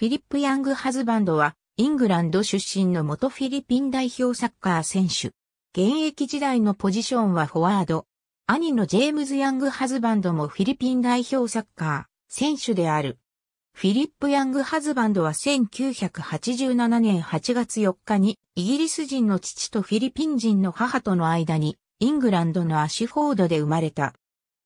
フィリップ・ヤング・ハズバンドは、イングランド出身の元フィリピン代表サッカー選手。現役時代のポジションはフォワード。兄のジェームズ・ヤング・ハズバンドもフィリピン代表サッカー選手である。フィリップ・ヤング・ハズバンドは1987年8月4日にイギリス人の父とフィリピン人の母との間にイングランドのアシュフォードで生まれた。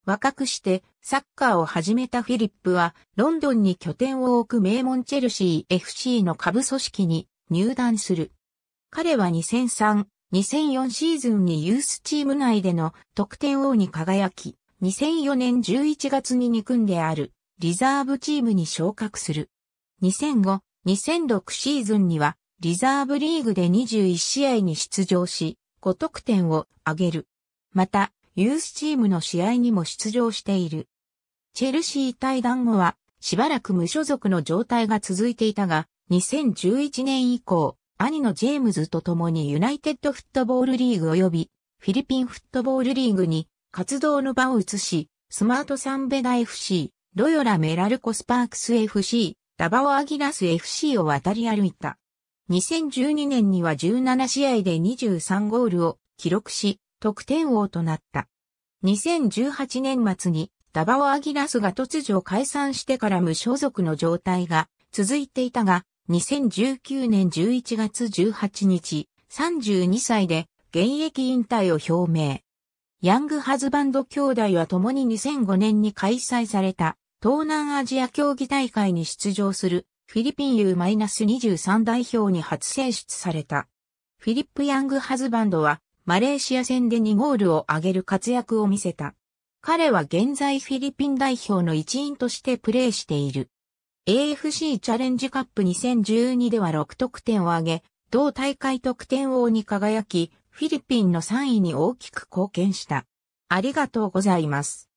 若くしてサッカーを始めたフィリップは、ロンドンに拠点を置く名門チェルシー FC の下部組織に入団する。彼は2003、2004シーズンにユースチーム内での得点王に輝き、2004年11月に憎軍であるリザーブチームに昇格する。2005、2006シーズンにはリザーブリーグで21試合に出場し、5得点を挙げる。また、ユースチームの試合にも出場している。チェルシー対談後は、しばらく無所属の状態が続いていたが、2011年以降、兄のジェームズと共にユナイテッドフットボールリーグ及びフィリピンフットボールリーグに活動の場を移し、スマートサンベダ FC、ロヨラメラルコスパークス FC、ダバオアギラス FC を渡り歩いた。2012年には17試合で23ゴールを記録し、得点王となった。2018年末にダバオアギラスが突如解散してから無所属の状態が続いていたが、2019年11月18日、32歳で現役引退を表明。ヤングハズバンド兄弟は共に2005年に開催された東南アジア競技大会に出場するフィリピン U-23 代表に初選出された。フィリップ・ヤング・ハズバンドはマレーシア戦で2ゴールを挙げる活躍を見せた。彼は現在フィリピン代表の一員としてプレーしている。AFC チャレンジカップ2012では6得点を挙げ、同大会得点王に輝き、フィリピンの3位に大きく貢献した。ありがとうございます。